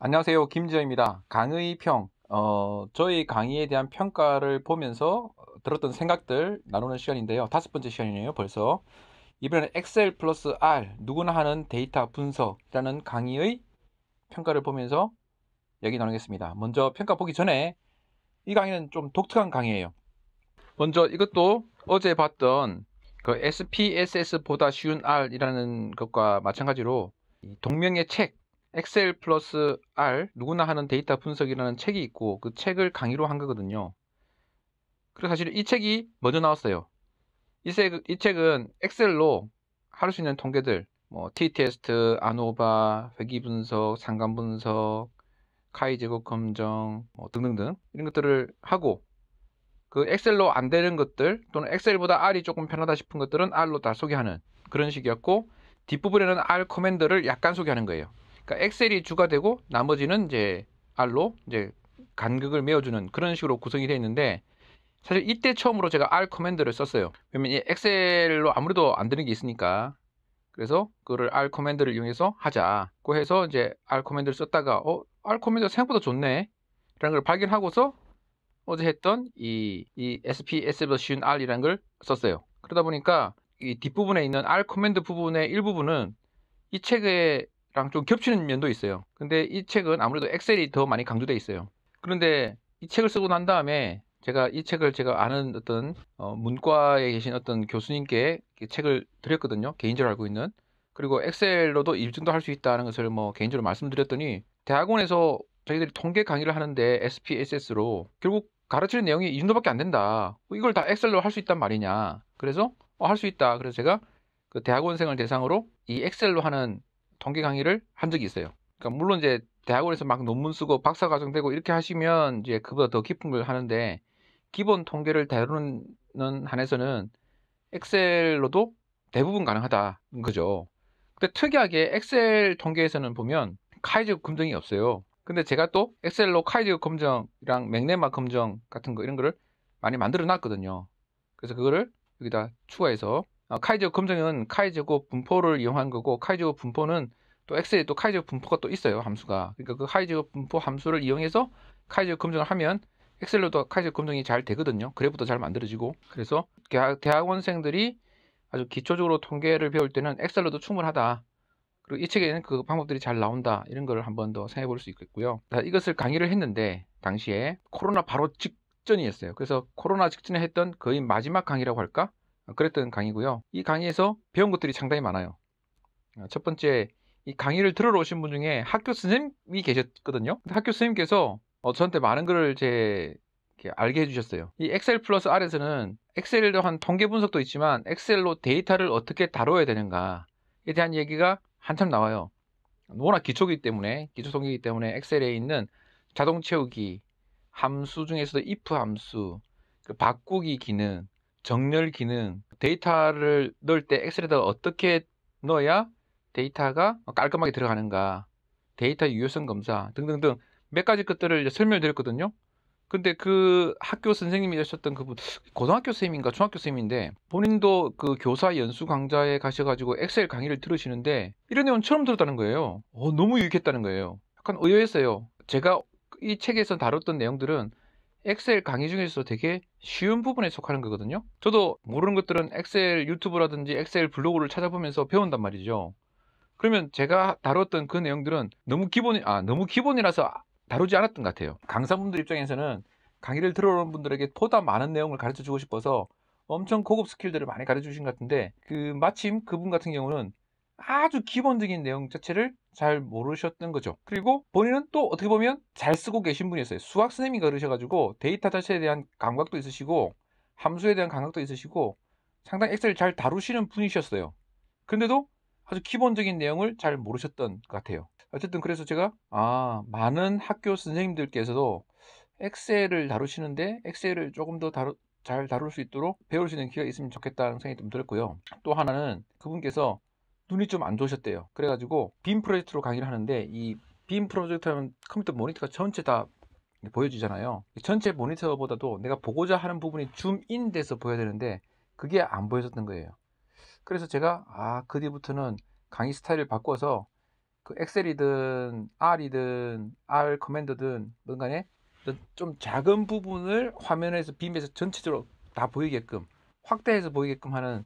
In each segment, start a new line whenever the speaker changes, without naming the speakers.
안녕하세요. 김지어입니다. 강의 평, 어, 저희 강의에 대한 평가를 보면서 들었던 생각들 나누는 시간인데요. 다섯 번째 시간이네요, 벌써. 이번에는 엑셀 플러스 R, 누구나 하는 데이터 분석이라는 강의의 평가를 보면서 얘기 나누겠습니다. 먼저 평가 보기 전에 이 강의는 좀 독특한 강의예요. 먼저 이것도 어제 봤던 그 SPSS보다 쉬운 R이라는 것과 마찬가지로 동명의 책, 엑셀 플러스 R 누구나 하는 데이터 분석이라는 책이 있고 그 책을 강의로 한 거거든요. 그래서 사실 이 책이 먼저 나왔어요. 이, 책, 이 책은 엑셀로 할 수 있는 통계들 뭐 T-테스트, 아노바, 회귀분석, 상관분석, 카이제곱 검정 뭐 등등등 이런 것들을 하고 그 엑셀로 안 되는 것들 또는 엑셀보다 R이 조금 편하다 싶은 것들은 R로 다 소개하는 그런 식이었고 뒷부분에는 R 커맨드를 약간 소개하는 거예요. 그러니까 엑셀이 주가 되고 나머지는 이제 R로 이제 간극을 메워주는 그런 식으로 구성이 되어 있는데 사실 이때 처음으로 제가 R 커맨드를 썼어요. 왜냐면 엑셀로 아무래도 안 되는 게 있으니까 그래서 그거를 R 커맨드를 이용해서 하자고 해서 이제 R 커맨드를 썼다가 어 R 커맨드가 생각보다 좋네 라는 걸 발견하고서 어제 했던 이, 이 SPS보다 R이라는 걸 썼어요. 그러다 보니까 이 뒷부분에 있는 R 커맨드 부분의 일부분은 이 책의 랑좀 겹치는 면도 있어요. 근데 이 책은 아무래도 엑셀이 더 많이 강조돼 있어요. 그런데 이 책을 쓰고 난 다음에 제가 이 책을 제가 아는 어떤 어 문과에 계신 어떤 교수님께 책을 드렸거든요. 개인적으로 알고 있는. 그리고 엑셀로도 일증도 할 수 있다는 것을 뭐 개인적으로 말씀드렸더니 대학원에서 저희들이 통계 강의를 하는데 SPSS로 결국 가르치는 내용이 이 정도밖에 안 된다. 뭐 이걸 다 엑셀로 할 수 있단 말이냐. 그래서 어, 할수 있다. 그래서 제가 그 대학원생을 대상으로 이 엑셀로 하는 통계 강의를 한 적이 있어요. 그러니까 물론 이제 대학원에서 막 논문 쓰고 박사 과정 되고 이렇게 하시면 이제 그보다 더 깊은 걸 하는데 기본 통계를 다루는 한에서는 엑셀로도 대부분 가능하다는 거죠. 근데 특이하게 엑셀 통계에서는 보면 카이즈 검정이 없어요. 근데 제가 또 엑셀로 카이즈 검정이랑 맥네마 검정 같은 거 이런 거를 많이 만들어 놨거든요. 그래서 그거를 여기다 추가해서 어, 카이제곱 검정은 카이제곱 분포를 이용한 거고 카이제곱 분포는 또 엑셀에 또 카이제곱 분포가 또 있어요 함수가 그러니까 그 카이제곱 분포 함수를 이용해서 카이제곱 검정을 하면 엑셀로도 카이제곱 검정이 잘 되거든요 그래프도 잘 만들어지고 그래서 대학원생들이 아주 기초적으로 통계를 배울 때는 엑셀로도 충분하다 그리고 이 책에는 그 방법들이 잘 나온다 이런 걸 한 번 더 생각해 볼 수 있겠고요 이것을 강의를 했는데 당시에 코로나 바로 직전이었어요 그래서 코로나 직전에 했던 거의 마지막 강의라고 할까 어, 그랬던 강의고요. 이 강의에서 배운 것들이 상당히 많아요. 어, 첫 번째, 이 강의를 들으러 오신 분 중에 학교 선생님이 계셨거든요. 학교 선생님께서 어, 저한테 많은 글을 제 알게 해주셨어요. 이 엑셀 플러스 R에서는 엑셀로한 통계 분석도 있지만 엑셀로 데이터를 어떻게 다뤄야 되는가에 대한 얘기가 한참 나와요. 워낙 기초기 때문에 기초 통계이기 때문에 엑셀에 있는 자동 채우기 함수 중에서도 if 함수, 그 바꾸기 기능, 정렬 기능 데이터를 넣을 때 엑셀에다가 어떻게 넣어야 데이터가 깔끔하게 들어가는가 데이터 유효성 검사 등등등 몇 가지 것들을 설명드렸거든요 근데 그 학교 선생님이 하셨던 그분 고등학교 선생님인가 중학교 선생님인데 본인도 그 교사 연수 강좌에 가셔가지고 엑셀 강의를 들으시는데 이런 내용 처음 들었다는 거예요 어, 너무 유익했다는 거예요 약간 의외였어요 제가 이 책에서 다뤘던 내용들은 엑셀 강의 중에서 되게 쉬운 부분에 속하는 거거든요 저도 모르는 것들은 엑셀 유튜브라든지 엑셀 블로그를 찾아보면서 배운단 말이죠 그러면 제가 다뤘던 그 내용들은 너무 기본이 아 너무 기본이라서 다루지 않았던 것 같아요 강사분들 입장에서는 강의를 들어오는 분들에게 보다 많은 내용을 가르쳐 주고 싶어서 엄청 고급 스킬들을 많이 가르쳐 주신 것 같은데 그 마침 그분 같은 경우는 아주 기본적인 내용 자체를 잘 모르셨던 거죠. 그리고 본인은 또 어떻게 보면 잘 쓰고 계신 분이었어요. 수학 선생님이 그러셔가지고 데이터 자체에 대한 감각도 있으시고 함수에 대한 감각도 있으시고 상당히 엑셀을 잘 다루시는 분이셨어요. 근데도 아주 기본적인 내용을 잘 모르셨던 것 같아요. 어쨌든 그래서 제가 아 많은 학교 선생님들께서도 엑셀을 다루시는데 엑셀을 조금 더 다루, 잘 다룰 수 있도록 배울 수 있는 기회가 있으면 좋겠다는 생각이 좀 들었고요. 또 하나는 그분께서 눈이 좀 안 좋으셨대요. 그래가지고 빔 프로젝트로 강의를 하는데 이 빔 프로젝트 하면 컴퓨터 모니터가 전체 다 보여주잖아요. 전체 모니터보다도 내가 보고자 하는 부분이 줌인 돼서 보여야 되는데 그게 안 보여졌던 거예요. 그래서 제가 아, 그 뒤부터는 강의 스타일을 바꿔서 그 엑셀이든 R이든 R 커맨드든 뭔 간에 좀 작은 부분을 화면에서 빔에서 전체적으로 다 보이게끔 확대해서 보이게끔 하는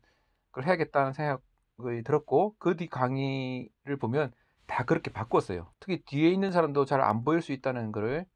걸 해야겠다는 생각 그 들었고 그 뒤 강의를 보면 다 그렇게 바꿨어요. 특히 뒤에 있는 사람도 잘 안 보일 수 있다는 것을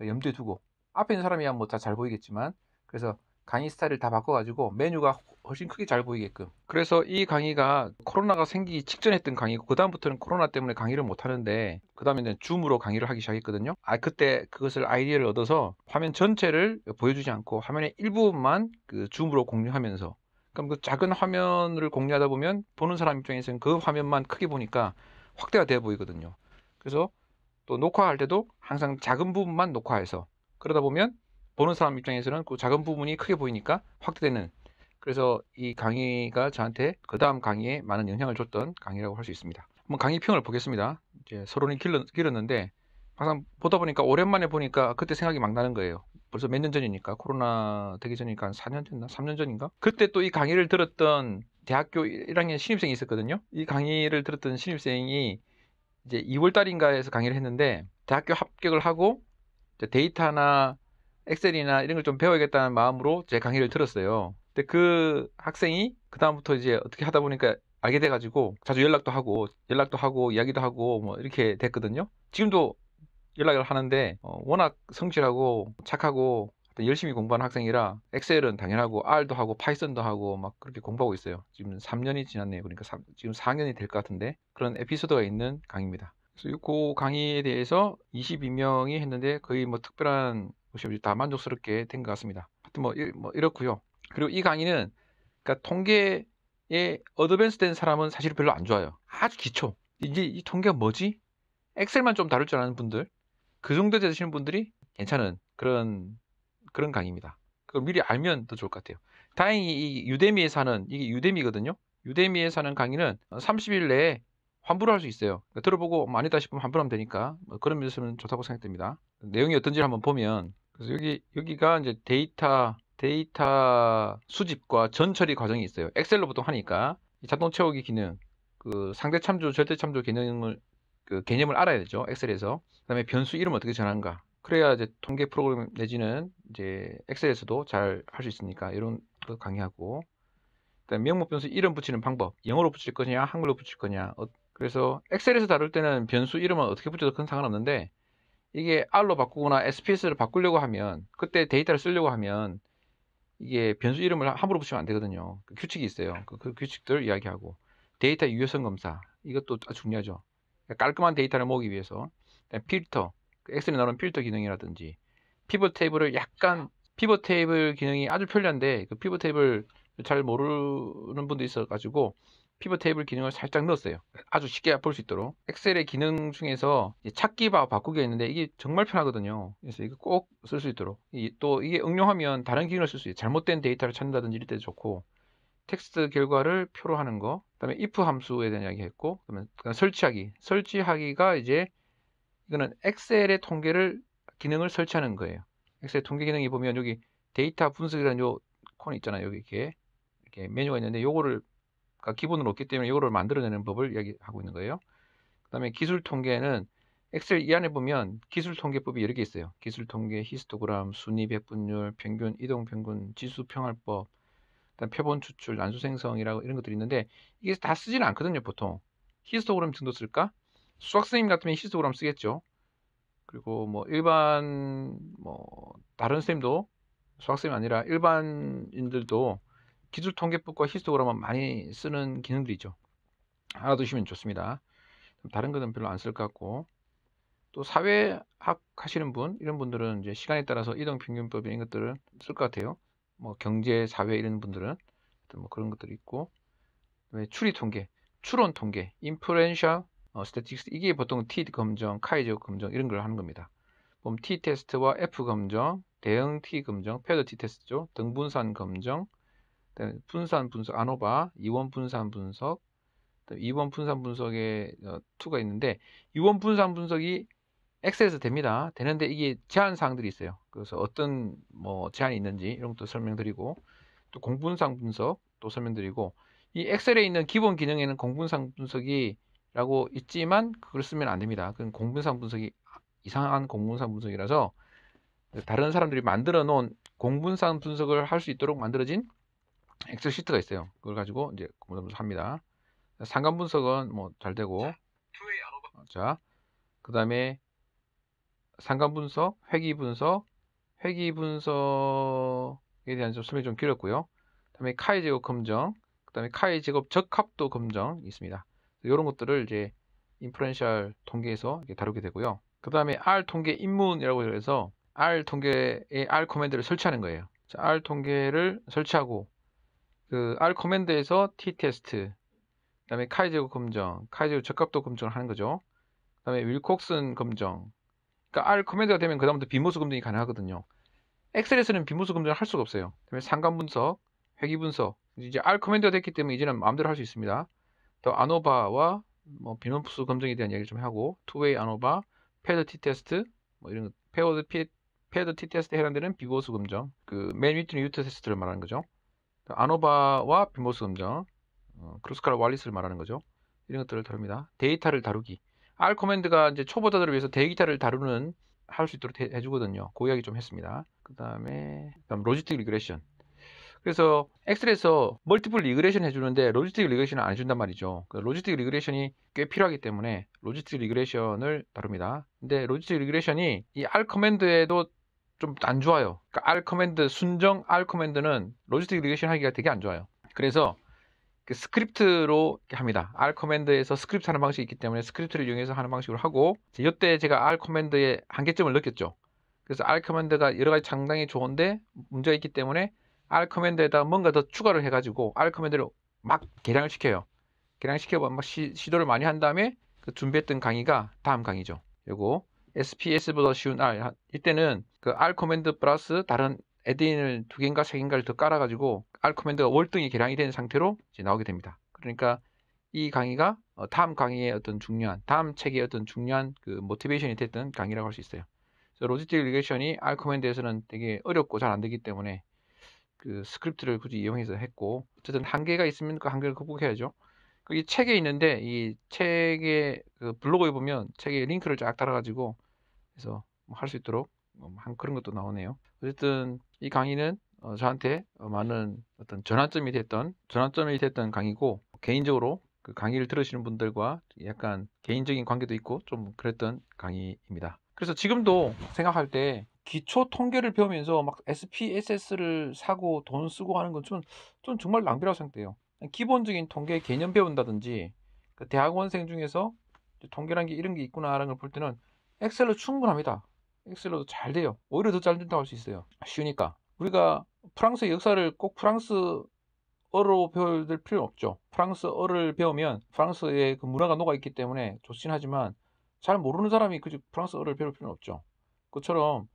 염두에 두고 앞에 있는 사람이야 뭐 다 잘 보이겠지만 그래서 강의 스타일을 다 바꿔가지고 메뉴가 훨씬 크게 잘 보이게끔 그래서 이 강의가 코로나가 생기기 직전 했던 강의고 그 다음부터는 코로나 때문에 강의를 못 하는데 그 다음에는 줌으로 강의를 하기 시작했거든요 아 그때 그것을 아이디어를 얻어서 화면 전체를 보여주지 않고 화면의 일부분만 그 줌으로 공유하면서 그럼그 작은 화면을 공유하다 보면 보는 사람 입장에서는 그 화면만 크게 보니까 확대가 돼 보이거든요. 그래서 또 녹화할 때도 항상 작은 부분만 녹화해서 그러다 보면 보는 사람 입장에서는 그 작은 부분이 크게 보이니까 확대되는 그래서 이 강의가 저한테 그 다음 강의에 많은 영향을 줬던 강의라고 할 수 있습니다. 한번 강의 평을 보겠습니다. 이제 서론이 길었, 길었는데 항상 보다 보니까 오랜만에 보니까 그때 생각이 막 나는 거예요. 벌써 몇 년 전이니까 코로나 되기 전이니까 한 4년 됐나 3년 전인가 그때 또 이 강의를 들었던 대학교 1학년 신입생이 있었거든요 이 강의를 들었던 신입생이 이제 2월 달인가에서 강의를 했는데 대학교 합격을 하고 데이터나 엑셀이나 이런 걸 좀 배워야겠다는 마음으로 제 강의를 들었어요 근데 그 학생이 그 다음부터 이제 어떻게 하다 보니까 알게 돼가지고 자주 연락도 하고 연락도 하고 이야기도 하고 뭐 이렇게 됐거든요 지금도 연락을 하는데 어, 워낙 성실하고 착하고 열심히 공부하는 학생이라 엑셀은 당연하고 R도 하고 파이썬도 하고 막 그렇게 공부하고 있어요. 지금 3년이 지났네요. 그러니까 3, 지금 4년이 될 것 같은데 그런 에피소드가 있는 강의입니다. 그래서 그 강의에 대해서 22명이 했는데 거의 뭐 특별한 것이 없이 다 만족스럽게 된 것 같습니다. 하여튼 뭐, 뭐 이렇고요. 그리고 이 강의는 그러니까 통계에 어드밴스 된 사람은 사실 별로 안 좋아요. 아주 기초. 이제 이 통계가 뭐지? 엑셀만 좀 다룰 줄 아는 분들 그 정도 되시는 분들이 괜찮은 그런 그런 강의입니다. 그걸 미리 알면 더 좋을 것 같아요. 다행히 이 유대미에 사는 이게 유대미거든요. 유대미에 사는 강의는 30일 내에 환불할수 있어요. 그러니까 들어보고 뭐 아니다 싶으면 환불하면 되니까 뭐 그런 면에서는 좋다고 생각됩니다. 내용이 어떤지 를 한번 보면 그래서 여기 여기가 이제 데이터 데이터 수집과 전처리 과정이 있어요. 엑셀로 보통 하니까 자동 채우기 기능, 그 상대 참조, 절대 참조 기능을 그 개념을 알아야 되죠. 엑셀에서. 그다음에 변수 이름 어떻게 전환가. 그래야 이제 통계 프로그램 내지는 이제 엑셀에서도 잘 할 수 있으니까 이런 거 강의하고. 그다음 에 명목 변수 이름 붙이는 방법. 영어로 붙일 거냐, 한글로 붙일 거냐. 어, 그래서 엑셀에서 다룰 때는 변수 이름은 어떻게 붙여도 큰 상관없는데 이게 R로 바꾸거나 SPS를 바꾸려고 하면 그때 데이터를 쓰려고 하면 이게 변수 이름을 함부로 붙이면 안 되거든요. 그 규칙이 있어요. 그, 그 규칙들 이야기하고 데이터 유효성 검사 이것도 중요하죠. 깔끔한 데이터를 모으기 위해서 필터, 엑셀에 그 나오는 필터 기능이라든지 피벗 테이블을 약간 피벗 테이블 기능이 아주 편리한데 그 피벗 테이블 잘 모르는 분도 있어가지고 피벗 테이블 기능을 살짝 넣었어요. 아주 쉽게 볼 수 있도록 엑셀의 기능 중에서 찾기와 바꾸기했는데 이게 정말 편하거든요. 그래서 이거 꼭 쓸 수 있도록 또 이게 응용하면 다른 기능을 쓸 수 있어요. 잘못된 데이터를 찾는다든지 이럴 때도 좋고 텍스트 결과를 표로 하는 거, 그다음에 if 함수에 대한 이야기 했고, 그다음에 설치하기. 설치하기가 이제 이거는 엑셀의 통계를 기능을 설치하는 거예요. 엑셀 통계 기능이 보면 여기 데이터 분석이라는 요콘 있잖아요. 여기 이렇게 이렇게 메뉴가 있는데 요거를 그러니까 기본으로 없기 때문에 요거를 만들어내는 법을 이야기하고 있는 거예요. 그다음에 기술 통계는 엑셀 이 안에 보면 기술 통계법이 여러 개 있어요. 기술 통계, 히스토그램, 순위 백분율 평균 이동 평균, 지수 평활법, 표본 추출, 난수 생성이라고 이런 것들이 있는데 이게 다 쓰지는 않거든요, 보통. 히스토그램 등도 쓸까? 수학 선생님 같으면 히스토그램 쓰겠죠. 그리고 뭐 일반 뭐 다른 선생님도 수학 선생님 아니라 일반인들도 기술 통계법과 히스토그램은 많이 쓰는 기능들이죠. 알아두시면 좋습니다. 다른 것은 별로 안 쓸 것 같고 또 사회학 하시는 분 이런 분들은 이제 시간에 따라서 이동 평균법 이런 것들을 쓸 것 같아요. 뭐 경제, 사회 이런 분들은 뭐 그런 것들이 있고 왜 추리 통계, 추론 통계, 인프루엔셜 어, 스태틱스 이게 보통 T 검정, 카이저 검정 이런 걸 하는 겁니다. 그럼 T 테스트와 F 검정, 대응 T 검정, 패드 T 테스트죠. 등분산 검정, 분산 분석 아노바, 이원 분산 분석, 이원 분산 분석에 어, 2가 있는데 이원 분산 분석이 엑셀에서 됩니다. 되는데 이게 제한 사항들이 있어요. 그래서 어떤 뭐 제한이 있는지 이런 것도 설명드리고 또 공분상 분석 또 설명드리고 이 엑셀에 있는 기본 기능에는 공분상 분석이라고 있지만 그걸 쓰면 안 됩니다. 그건 공분상 분석이 이상한 공분상 분석이라서 다른 사람들이 만들어 놓은 공분상 분석을 할 수 있도록 만들어진 엑셀 시트가 있어요. 그걸 가지고 이제 공분상 분석합니다. 상관 분석은 뭐 잘 되고 자 어, 그다음에 상관분석, 회기분석회기분석에 대한 좀 설명이 좀 길었고요. 그다음에 카이 제곱 검정, 그다음에 카이 제곱 적합도 검정 있습니다. 이런 것들을 이제 인프렌셜 통계에서 다루게 되고요. 그다음에 R 통계 입문이라고 해서 R 통계에 R 커맨드를 설치하는 거예요. 자, R 통계를 설치하고 그 R 커맨드에서 T 테스트, 그다음에 카이 제곱 검정, 카이 제곱 적합도 검정을 하는 거죠. 그다음에 윌콕슨 검정, 그러니까 R 커맨드가 되면 그다음부터 비모수 검증이 가능하거든요. 엑셀에서는 비모수 검증을 할 수가 없어요. 그다음에 상관 분석, 회귀 분석 이제 R 커맨드가 됐기 때문에 이제는 마음대로 할 수 있습니다. 또 아노바와 뭐 비모수 검증에 대한 이야기를 좀 하고 투웨이 아노바, 패드 티 테스트 뭐 이런 패드 피 패드 티 테스트 에 해당되는 비모수 검정, 그 맨 위트는 유트 테스트를 말하는 거죠. 아노바와 비모스 검정, 어, 크루스칼 왈리스를 말하는 거죠. 이런 것들을 다룹니다. 데이터를 다루기. R 커맨드가 이제 초보자들을 위해서 데이터를 다루는 할 수 있도록 해, 주거든요. 그 이야기 좀 했습니다. 그 다음에 로지틱 리그레션. 그래서 엑셀에서 멀티플 리그레션 해주는데 로지틱 리그레션을 안 해준단 말이죠. 그 로지틱 리그레션이 꽤 필요하기 때문에 로지틱 리그레션을 다룹니다. 근데 로지틱 리그레션이 이 R 커맨드에도 좀 안 좋아요. 그러니까 R 커맨드 순정 R 커맨드는 로지틱 리그레션 하기가 되게 안 좋아요. 그래서 그 스크립트로 합니다. R 커맨드에서 스크립트 하는 방식이 있기 때문에 스크립트를 이용해서 하는 방식으로 하고 이때 제가 R 커맨드의 한계점을 느꼈죠. 그래서 R 커맨드가 여러 가지 장당히 좋은데 문제가 있기 때문에 R 커맨드에다 뭔가 더 추가를 해가지고 R 커맨드로막 개량을 시켜요. 개량시켜봐 막 시, 도를 많이 한 다음에 그 준비했던 강의가 다음 강의죠. 그리고 SPS보다 쉬운 R 이때는 그 R 커맨드 플러스 다른 에드인을 두 개인가 세 개인가를 더 깔아가지고 알코멘드가 월등히 개량이 된 상태로 이제 나오게 됩니다. 그러니까 이 강의가 어, 다음 강의의 어떤 중요한 다음 책의 어떤 중요한 그 모티베이션이 됐던 강의라고 할 수 있어요. 로지스틱 리그레이션이 알코멘드에서는 되게 어렵고 잘 안 되기 때문에 그 스크립트를 굳이 이용해서 했고 어쨌든 한계가 있으면 그 한계를 극복해야죠. 그 이 책에 있는데 이 책의 그 블로그에 보면 책에 링크를 쫙 달아가지고 해서뭐 할수 있도록 뭐 한 그런 것도 나오네요. 어쨌든 이 강의는 어, 저한테 어, 많은 어떤 전환점이 됐던 전환점이 됐던 강의고 개인적으로 그 강의를 들으시는 분들과 약간 개인적인 관계도 있고 좀 그랬던 강의입니다. 그래서 지금도 생각할 때 기초 통계를 배우면서 막 SPSS를 사고 돈 쓰고 하는 건 좀 좀 정말 낭비라고 생각돼요. 기본적인 통계 개념 배운다든지 그 대학원생 중에서 통계란 게 이런 게 있구나라는 걸 볼 때는 엑셀로 충분합니다. 엑셀로도 잘 돼요. 오히려 더 잘 된다고 할 수 있어요. 쉬우니까. 우리가 프랑스 역사를 꼭 프랑스어로 배워야 될 필요는 없죠. 프랑스어를 배우면 프랑스의 그 문화가 녹아있기 때문에 좋긴 하지만 잘 모르는 사람이 그저 프랑스어를 배울 필요는 없죠. 그처럼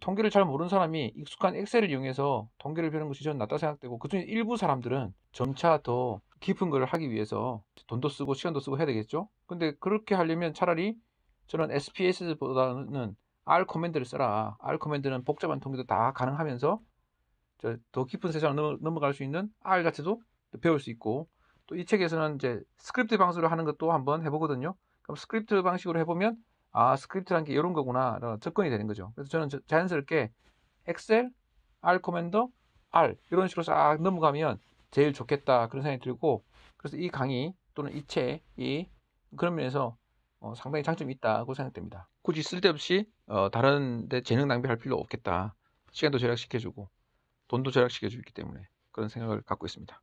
통계를 잘 모르는 사람이 익숙한 엑셀을 이용해서 통계를 배우는 것이 저는 낫다 생각되고 그중에 일부 사람들은 점차 더 깊은 걸 하기 위해서 돈도 쓰고 시간도 쓰고 해야 되겠죠. 근데 그렇게 하려면 차라리 저는 SPS보다는 R 커맨드를 써라 R 커맨드는 복잡한 통계도 다 가능하면서 더 깊은 세상을 넘어, 갈수 있는 R 자체도 배울 수 있고 또 이 책에서는 이제 스크립트 방식으로 하는 것도 한번 해보거든요. 그럼 스크립트 방식으로 해보면 아 스크립트란 게 이런 거구나 라는 접근이 되는 거죠. 그래서 저는 자연스럽게 엑셀, R 코맨더, R 이런 식으로 싹 넘어가면 제일 좋겠다 그런 생각이 들고 그래서 이 강의 또는 이 책이 그런 면에서 어, 상당히 장점이 있다고 생각됩니다. 굳이 쓸데없이 어, 다른 데 재능 낭비할 필요 없겠다. 시간도 절약시켜주고 돈도 절약시켜 주기 때문에 그런 생각을 갖고 있습니다.